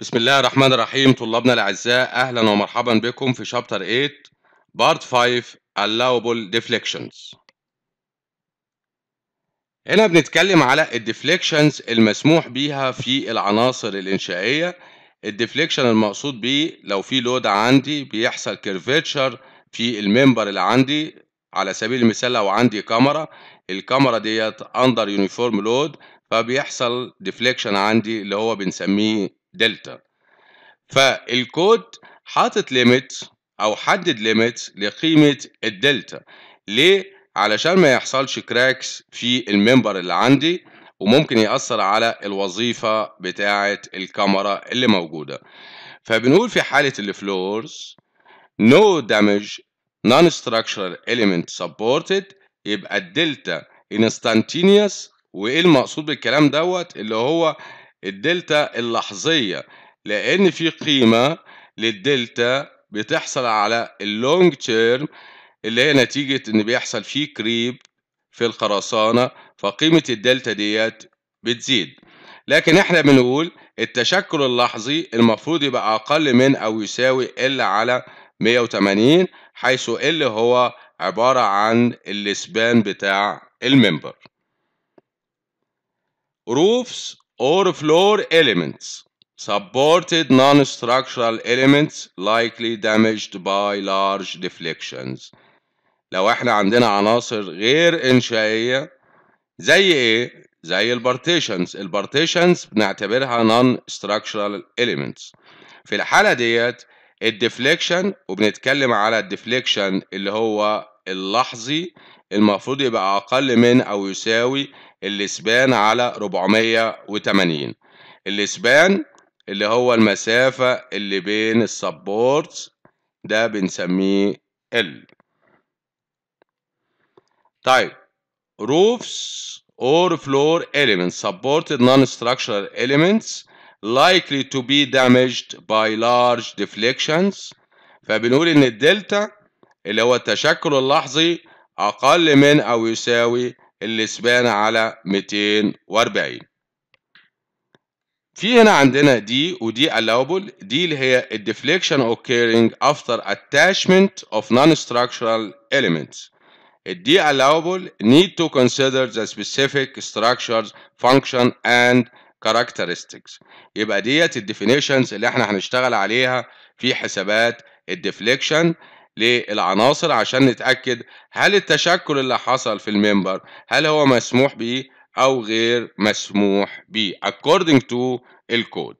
بسم الله الرحمن الرحيم طلابنا الأعزاء أهلا ومرحبا بكم في شابتر 8 بارت 5 allowable deflections هنا بنتكلم على الديفليكشنز المسموح بيها في العناصر الإنشائية الديفليكشن المقصود بيه لو في لود عندي بيحصل كيرفيتشر في الممبر اللي عندي على سبيل المثال لو عندي كاميرا الكاميرا ديت اندر يونيفورم لود فبيحصل ديفليكشن عندي اللي هو بنسميه دلتا فالكود حاطط ليميت او حدد ليميت لقيمه الدلتا ليه علشان ما يحصلش كراكس في الممبر اللي عندي وممكن يأثر على الوظيفة بتاعة الكاميرا اللي موجودة فبنقول في حالة الفلورز no damage non-structural element supported يبقى الدلتا instantaneous وايه المقصود بالكلام دوت اللي هو الدلتا اللحظية لأن في قيمة للدلتا بتحصل على اللونج تيرم اللي هي نتيجة إن بيحصل فيه كريب في الخرسانة فقيمة الدلتا ديت بتزيد لكن احنا بنقول التشكل اللحظي المفروض يبقى أقل من أو يساوي L على 180 حيث إل هو عبارة عن السبان بتاع الممبر روفز or floor elements supported non-structural elements likely damaged by large deflections لو احنا عندنا عناصر غير انشائيه زي ايه زي البارتيشنز البارتيشنز بنعتبرها non structural elements في الحاله ديت الديفليكشن وبنتكلم على الديفليكشن اللي هو اللحظي المفروض يبقى أقل من أو يساوي الإسبان على 480 الإسبان اللي هو المسافة اللي بين السبورتس ده بنسميه ال طيب roofs or floor elements supported non-structural elements likely to be damaged by large deflections فبنقول ان الدلتا اللي هو التشكل اللحظي أقل من أو يساوي الإسبان على 240 في هنا عندنا دي ودي allowable دي اللي هي الديفليكشن occurring after attachment of non-structural elements الدي allowable need to consider the specific structures function and characteristics يبقى ديت الديفينيشنز اللي احنا هنشتغل عليها في حسابات الديفليكشن للعناصر عشان نتأكد هل التشكل اللي حصل في الممبر هل هو مسموح به أو غير مسموح به according to الكود